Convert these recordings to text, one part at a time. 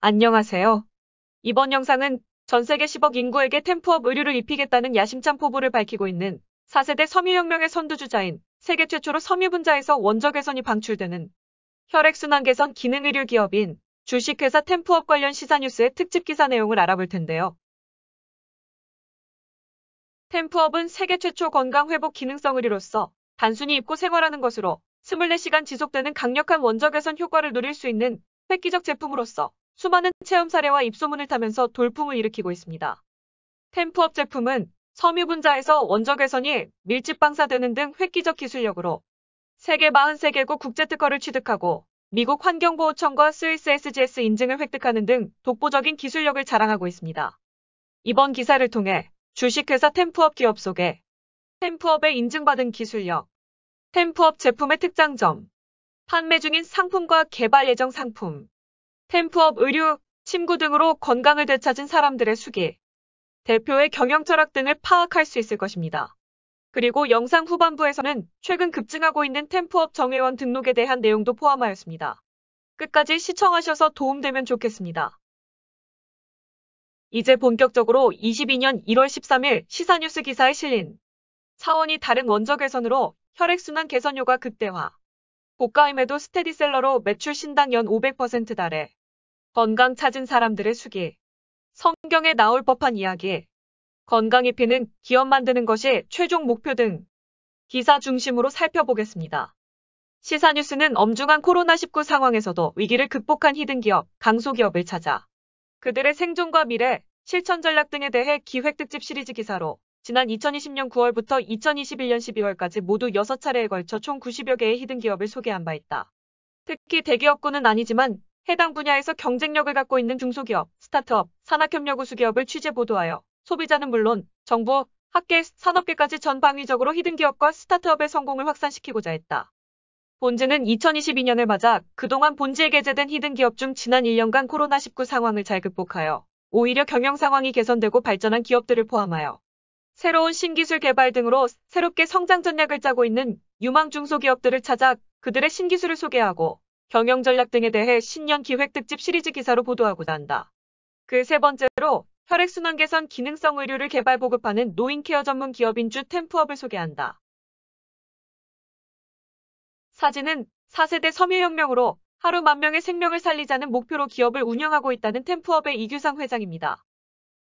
안녕하세요. 이번 영상은 전 세계 10억 인구에게 템프업 의류를 입히겠다는 야심찬 포부를 밝히고 있는 4세대 섬유혁명의 선두주자인 세계 최초로 섬유분자에서 원적 개선이 방출되는 혈액순환 개선 기능 의류 기업인 주식회사 템프업 관련 시사뉴스의 특집 기사 내용을 알아볼 텐데요. 템프업은 세계 최초 건강 회복 기능성 의류로서 단순히 입고 생활하는 것으로 24시간 지속되는 강력한 원적 개선 효과를 누릴 수 있는 획기적 제품으로서 수많은 체험 사례와 입소문을 타면서 돌풍을 일으키고 있습니다. 템프업 제품은 섬유 분자에서 원적 개선이 밀집 방사되는 등 획기적 기술력으로 세계 43개국 국제 특허를 취득하고 미국 환경보호청과 스위스 SGS 인증을 획득하는 등 독보적인 기술력을 자랑하고 있습니다. 이번 기사를 통해 주식회사 템프업 기업 속에 템프업의 인증받은 기술력, 템프업 제품의 특장점, 판매 중인 상품과 개발 예정 상품, 템프업 의류, 침구 등으로 건강을 되찾은 사람들의 수기, 대표의 경영 철학 등을 파악할 수 있을 것입니다. 그리고 영상 후반부에서는 최근 급증하고 있는 템프업 정회원 등록에 대한 내용도 포함하였습니다. 끝까지 시청하셔서 도움되면 좋겠습니다. 이제 본격적으로 22년 1월 13일 시사뉴스 기사에 실린 차원이 다른 원적외선으로 혈액순환 개선효과 극대화 고가임에도 스테디셀러로 매출 신당 연 500% 달해 건강 찾은 사람들의 수기. 성경에 나올 법한 이야기. 건강 입피는 기업 만드는 것이 최종 목표 등 기사 중심으로 살펴보겠습니다. 시사뉴스는 엄중한 코로나19 상황에서도 위기를 극복한 히든 기업, 강소기업을 찾아 그들의 생존과 미래, 실천 전략 등에 대해 기획 특집 시리즈 기사로 지난 2020년 9월부터 2021년 12월까지 모두 6차례에 걸쳐 총 90여 개의 히든 기업을 소개한 바 있다. 특히 대기업군은 아니지만 해당 분야에서 경쟁력을 갖고 있는 중소기업, 스타트업, 산학협력 우수기업을 취재 보도하여 소비자는 물론 정부, 학계, 산업계까지 전방위적으로 히든 기업과 스타트업의 성공을 확산시키고자 했다. 본즈는 2022년을 맞아 그동안 본지에 게재된 히든 기업 중 지난 1년간 코로나19 상황을 잘 극복하여 오히려 경영 상황이 개선되고 발전한 기업들을 포함하여 새로운 신기술 개발 등으로 새롭게 성장 전략을 짜고 있는 유망 중소기업들을 찾아 그들의 신기술을 소개하고 경영 전략 등에 대해 신년 기획 특집 시리즈 기사로 보도하고자 한다. 그 세 번째로 혈액순환 개선 기능성 의류를 개발 보급하는 노인케어 전문 기업인 주 템프업을 소개한다. 사진은 4세대 섬유혁명으로 하루 만 명의 생명을 살리자는 목표로 기업을 운영하고 있다는 템프업의 이규상 회장입니다.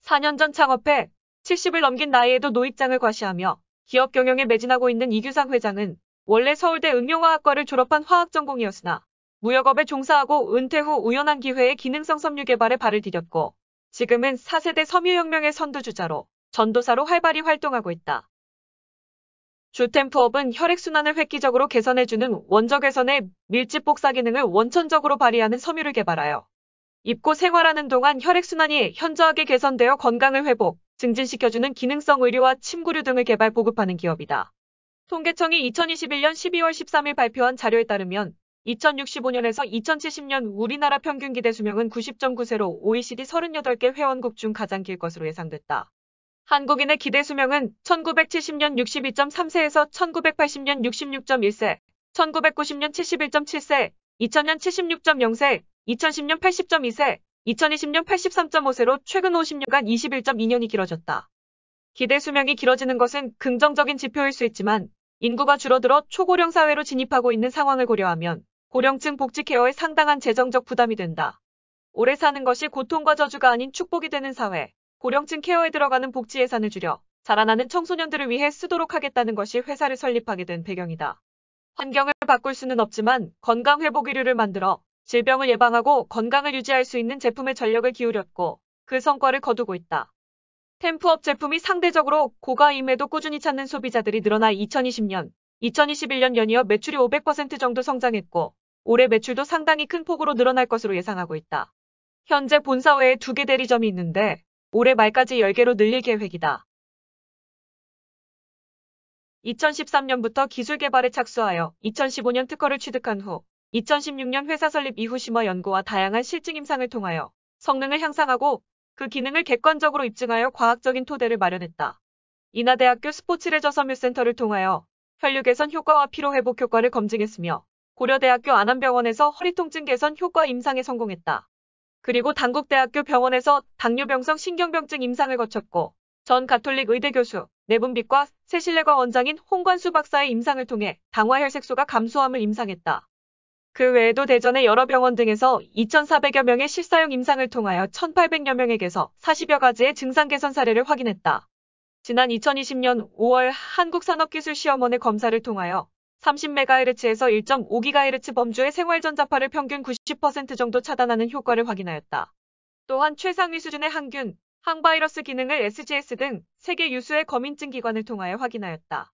4년 전 창업해 70을 넘긴 나이에도 노익장을 과시하며 기업 경영에 매진하고 있는 이규상 회장은 원래 서울대 응용화학과를 졸업한 화학 전공이었으나 무역업에 종사하고 은퇴 후 우연한 기회에 기능성 섬유 개발에 발을 디뎠고 지금은 4세대 섬유혁명의 선두주자로 전도사로 활발히 활동하고 있다. 주템프업은 혈액순환을 획기적으로 개선해주는 원적 개선의 밀집복사 기능을 원천적으로 발휘하는 섬유를 개발하여 입고 생활하는 동안 혈액순환이 현저하게 개선되어 건강을 회복, 증진시켜주는 기능성 의료와 침구류 등을 개발 보급하는 기업이다. 통계청이 2021년 12월 13일 발표한 자료에 따르면 2065년에서 2070년 우리나라 평균 기대 수명은 90.9세로 OECD 38개 회원국 중 가장 길 것으로 예상됐다. 한국인의 기대 수명은 1970년 62.3세에서 1980년 66.1세, 1990년 71.7세, 2000년 76.0세, 2010년 80.2세, 2020년 83.5세로 최근 50년간 21.2년이 길어졌다. 기대 수명이 길어지는 것은 긍정적인 지표일 수 있지만 인구가 줄어들어 초고령 사회로 진입하고 있는 상황을 고려하면 고령층 복지 케어에 상당한 재정적 부담이 된다. 오래 사는 것이 고통과 저주가 아닌 축복이 되는 사회, 고령층 케어에 들어가는 복지 예산을 줄여 자라나는 청소년들을 위해 쓰도록 하겠다는 것이 회사를 설립하게 된 배경이다. 환경을 바꿀 수는 없지만 건강 회복 의류를 만들어 질병을 예방하고 건강을 유지할 수 있는 제품의 전력을 기울였고 그 성과를 거두고 있다. 템프업 제품이 상대적으로 고가임에도 꾸준히 찾는 소비자들이 늘어나 2020년, 2021년 연이어 매출이 500% 정도 성장했고 올해 매출도 상당히 큰 폭으로 늘어날 것으로 예상하고 있다. 현재 본사 외에 두 개 대리점이 있는데 올해 말까지 10개로 늘릴 계획이다. 2013년부터 기술 개발에 착수하여 2015년 특허를 취득한 후 2016년 회사 설립 이후 심화 연구와 다양한 실증 임상을 통하여 성능을 향상하고 그 기능을 객관적으로 입증하여 과학적인 토대를 마련했다. 인하대학교 스포츠레저섬유센터를 통하여 혈류 개선 효과와 피로 회복 효과를 검증했으며 고려대학교 안암병원에서 허리통증 개선 효과 임상에 성공했다. 그리고 당국대학교 병원에서 당뇨병성 신경병증 임상을 거쳤고 전 가톨릭 의대 교수, 내분비과 세실내과 원장인 홍관수 박사의 임상을 통해 당화혈색소가 감소함을 임상했다. 그 외에도 대전의 여러 병원 등에서 2,400여 명의 실사용 임상을 통하여 1,800여 명에게서 40여 가지의 증상 개선 사례를 확인했다. 지난 2020년 5월 한국산업기술시험원의 검사를 통하여 30MHz에서 1.5GHz 범주의 생활전자파를 평균 90% 정도 차단하는 효과를 확인하였다. 또한 최상위 수준의 항균, 항바이러스 기능을 SGS 등 세계 유수의 검인증 기관을 통하여 확인하였다.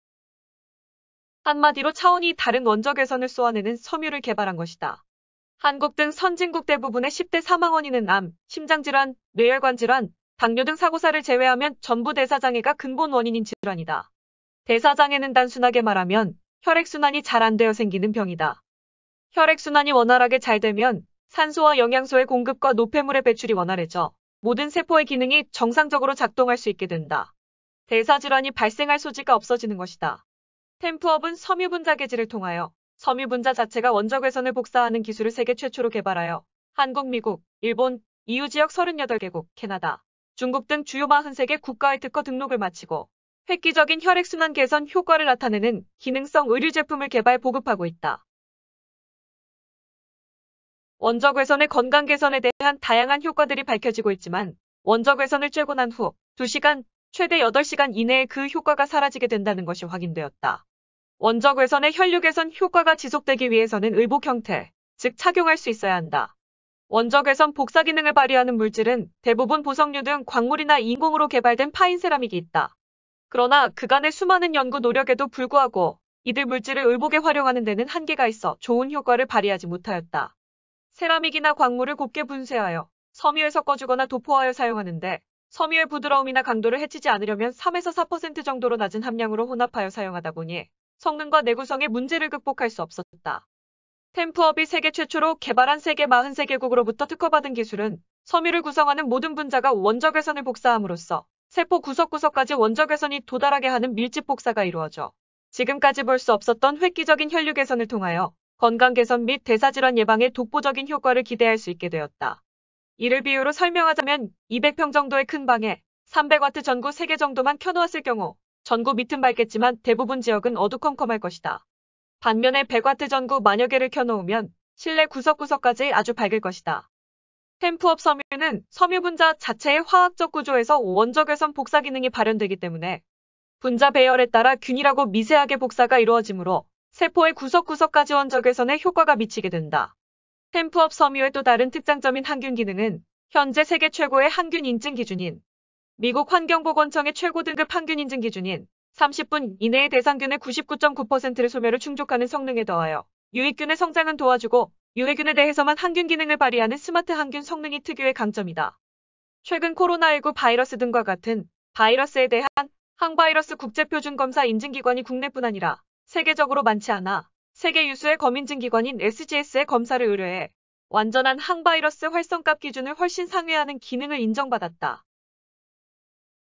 한마디로 차원이 다른 원적 외선을 쏘아내는 섬유를 개발한 것이다. 한국 등 선진국 대부분의 10대 사망 원인은 암, 심장질환, 뇌혈관 질환, 당뇨 등 사고사를 제외하면 전부 대사장애가 근본 원인인 질환이다. 대사장애는 단순하게 말하면 혈액순환이 잘 안 되어 생기는 병이다. 혈액순환이 원활하게 잘 되면 산소와 영양소의 공급과 노폐물의 배출이 원활해져 모든 세포의 기능이 정상적으로 작동할 수 있게 된다. 대사질환이 발생할 소지가 없어지는 것이다. 템프업은 섬유분자 개질을 통하여 섬유분자 자체가 원적외선을 복사하는 기술을 세계 최초로 개발하여 한국, 미국, 일본, EU 지역 38개국, 캐나다, 중국 등 주요 43개 국가의 특허 등록을 마치고 획기적인 혈액순환 개선 효과를 나타내는 기능성 의류 제품을 개발 보급하고 있다. 원적 외선의 건강 개선에 대한 다양한 효과들이 밝혀지고 있지만 원적 외선을 쬐고 난 후 2시간, 최대 8시간 이내에 그 효과가 사라지게 된다는 것이 확인되었다. 원적 외선의 혈류 개선 효과가 지속되기 위해서는 의복 형태, 즉 착용할 수 있어야 한다. 원적외선 복사 기능을 발휘하는 물질은 대부분 보석류 등 광물이나 인공으로 개발된 파인 세라믹이 있다. 그러나 그간의 수많은 연구 노력에도 불구하고 이들 물질을 을복에 활용하는 데는 한계가 있어 좋은 효과를 발휘하지 못하였다. 세라믹이나 광물을 곱게 분쇄하여 섬유에 섞어주거나 도포하여 사용하는데 섬유의 부드러움이나 강도를 해치지 않으려면 3에서 4% 정도로 낮은 함량으로 혼합하여 사용하다 보니 성능과 내구성의 문제를 극복할 수 없었다. 템프업이 세계 최초로 개발한 세계 43개국으로부터 특허받은 기술은 섬유를 구성하는 모든 분자가 원적 외선을 복사함으로써 세포 구석구석까지 원적 개선이 도달하게 하는 밀집 복사가 이루어져 지금까지 볼 수 없었던 획기적인 혈류 개선을 통하여 건강 개선 및 대사질환 예방에 독보적인 효과를 기대할 수 있게 되었다. 이를 비유로 설명하자면 200평 정도의 큰 방에 300와트 전구 3개 정도만 켜놓았을 경우 전구 밑은 밝겠지만 대부분 지역은 어두컴컴할 것이다. 반면에 100와트 전구 만여 개를 켜놓으면 실내 구석구석까지 아주 밝을 것이다. 햄프업 섬유는 섬유 분자 자체의 화학적 구조에서 원적외선 복사 기능이 발현되기 때문에 분자 배열에 따라 균일하고 미세하게 복사가 이루어지므로 세포의 구석구석까지 원적외선에 효과가 미치게 된다. 햄프업 섬유의 또 다른 특장점인 항균 기능은 현재 세계 최고의 항균 인증 기준인 미국 환경보건청의 최고 등급 항균 인증 기준인 30분 이내에 대상균의 99.9%를 소멸을 충족하는 성능에 더하여 유익균의 성장은 도와주고 유해균에 대해서만 항균 기능을 발휘하는 스마트 항균 성능이 특유의 강점이다. 최근 코로나19 바이러스 등과 같은 바이러스에 대한 항바이러스 국제표준검사 인증기관이 국내뿐 아니라 세계적으로 많지 않아 세계 유수의 검인증기관인 SGS의 검사를 의뢰해 완전한 항바이러스 활성값 기준을 훨씬 상회하는 기능을 인정받았다.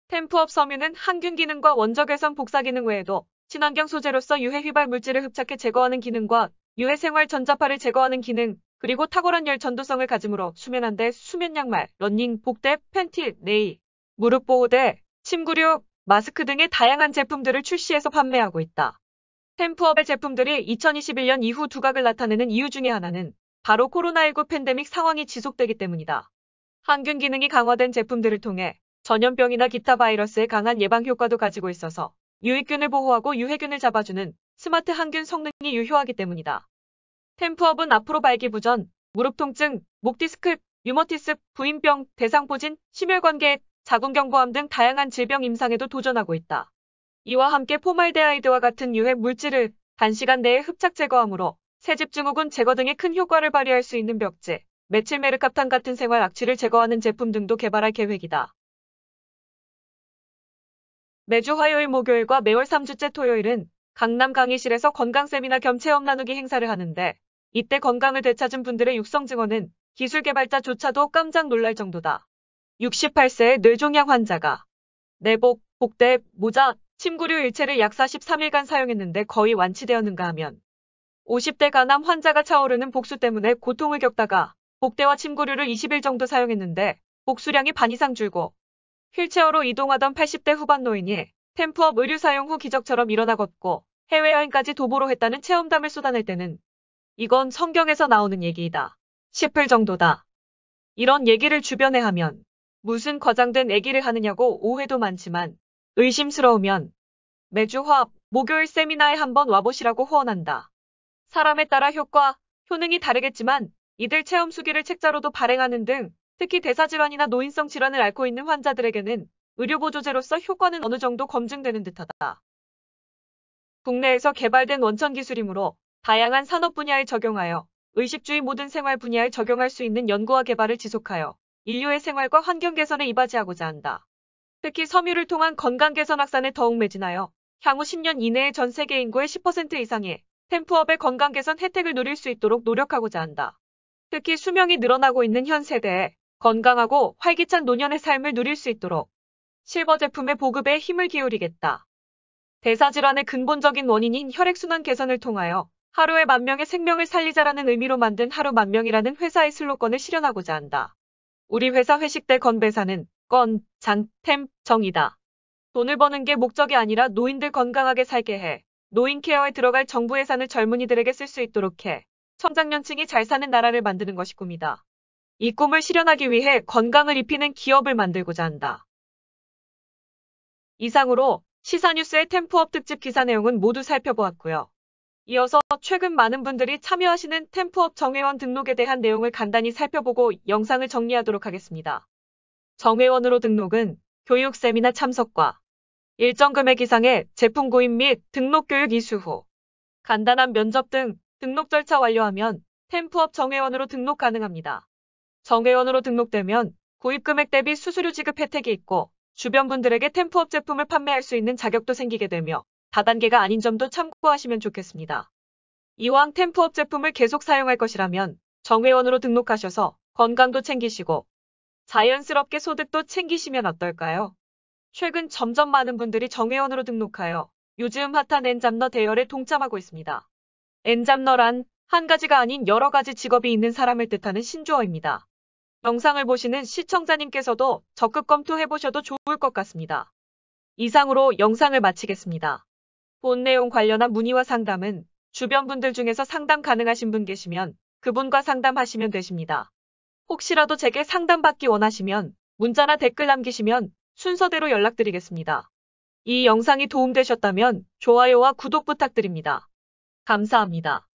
템프업 섬유는 항균 기능과 원적 외선 복사 기능 외에도 친환경 소재로서 유해 휘발 물질을 흡착해 제거하는 기능과 유해생활 전자파를 제거하는 기능, 그리고 탁월한 열 전도성을 가지므로 수면한대, 수면 양말, 러닝, 복대, 팬티, 네일, 무릎 보호대, 침구류, 마스크 등의 다양한 제품들을 출시해서 판매하고 있다. 템프업의 제품들이 2021년 이후 두각을 나타내는 이유 중의 하나는 바로 코로나19 팬데믹 상황이 지속되기 때문이다. 항균 기능이 강화된 제품들을 통해 전염병이나 기타 바이러스에 강한 예방 효과도 가지고 있어서 유익균을 보호하고 유해균을 잡아주는 스마트 항균 성능이 유효하기 때문이다. 템프업은 앞으로 발기부전, 무릎 통증, 목 디스크, 유머티스, 부인병, 대상포진, 심혈관계, 자궁경부암 등 다양한 질병 임상에도 도전하고 있다. 이와 함께 포말데아이드와 같은 유해 물질을 단시간 내에 흡착 제거함으로 새집증후군 제거 등의 큰 효과를 발휘할 수 있는 벽제, 메칠메르캅탄 같은 생활 악취를 제거하는 제품 등도 개발할 계획이다. 매주 화요일 목요일과 매월 3주째 토요일은 강남 강의실에서 건강 세미나 겸 체험 나누기 행사를 하는데 이때 건강을 되찾은 분들의 육성 증언은 기술 개발자조차도 깜짝 놀랄 정도다. 68세의 뇌종양 환자가 내복, 복대, 모자, 침구류 일체를 약 43일간 사용했는데 거의 완치되었는가 하면 50대 가암 환자가 차오르는 복수 때문에 고통을 겪다가 복대와 침구류를 20일 정도 사용했는데 복수량이 반 이상 줄고 휠체어로 이동하던 80대 후반 노인이 템프업 의류 사용 후 기적처럼 일어나 걷고 해외여행까지 도보로 했다는 체험담을 쏟아낼 때는 이건 성경에서 나오는 얘기이다. 싶을 정도다. 이런 얘기를 주변에 하면 무슨 과장된 얘기를 하느냐고 오해도 많지만 의심스러우면 매주 화합, 목요일 세미나에 한번 와보시라고 후원한다. 사람에 따라 효과, 효능이 다르겠지만 이들 체험 수기를 책자로도 발행하는 등 특히 대사질환이나 노인성 질환을 앓고 있는 환자들에게는 의료보조제로서 효과는 어느 정도 검증되는 듯하다. 국내에서 개발된 원천 기술이므로 다양한 산업 분야에 적용하여 의식주의 모든 생활 분야에 적용할 수 있는 연구와 개발을 지속하여 인류의 생활과 환경 개선에 이바지하고자 한다. 특히 섬유를 통한 건강 개선 확산에 더욱 매진하여 향후 10년 이내에 전 세계 인구의 10% 이상의 템프업의 건강 개선 혜택을 누릴 수 있도록 노력하고자 한다. 특히 수명이 늘어나고 있는 현 세대에 건강하고 활기찬 노년의 삶을 누릴 수 있도록 실버 제품의 보급에 힘을 기울이겠다. 대사질환의 근본적인 원인인 혈액순환 개선을 통하여 하루에 만 명의 생명을 살리자라는 의미로 만든 하루 만 명이라는 회사의 슬로건을 실현하고자 한다. 우리 회사 회식 때 건배사는 건, 장, 템, 정이다. 돈을 버는 게 목적이 아니라 노인들 건강하게 살게 해. 노인 케어에 들어갈 정부 예산을 젊은이들에게 쓸 수 있도록 해. 청장년층이 잘 사는 나라를 만드는 것이 꿈이다. 이 꿈을 실현하기 위해 건강을 입히는 기업을 만들고자 한다. 이상으로 시사뉴스의 템프업 특집 기사 내용은 모두 살펴보았고요. 이어서 최근 많은 분들이 참여하시는 템프업 정회원 등록에 대한 내용을 간단히 살펴보고 영상을 정리하도록 하겠습니다. 정회원으로 등록은 교육 세미나 참석과 일정 금액 이상의 제품 구입 및 등록 교육 이수 후 간단한 면접 등 등록 절차 완료하면 템프업 정회원으로 등록 가능합니다. 정회원으로 등록되면 구입 금액 대비 수수료 지급 혜택이 있고 주변 분들에게 템프업 제품을 판매할 수 있는 자격도 생기게 되며 다단계가 아닌 점도 참고하시면 좋겠습니다. 이왕 템프업 제품을 계속 사용할 것이라면 정회원으로 등록하셔서 건강도 챙기시고 자연스럽게 소득도 챙기시면 어떨까요? 최근 점점 많은 분들이 정회원으로 등록하여 요즘 핫한 엔잡너 대열에 동참하고 있습니다. 엔잡너란 한 가지가 아닌 여러 가지 직업이 있는 사람을 뜻하는 신조어입니다. 영상을 보시는 시청자님께서도 적극 검토해 보셔도 좋을 것 같습니다. 이상으로 영상을 마치겠습니다. 본 내용 관련한 문의와 상담은 주변 분들 중에서 상담 가능하신 분 계시면 그분과 상담하시면 되십니다. 혹시라도 제게 상담받기 원하시면 문자나 댓글 남기시면 순서대로 연락드리겠습니다. 이 영상이 도움되셨다면 좋아요와 구독 부탁드립니다. 감사합니다.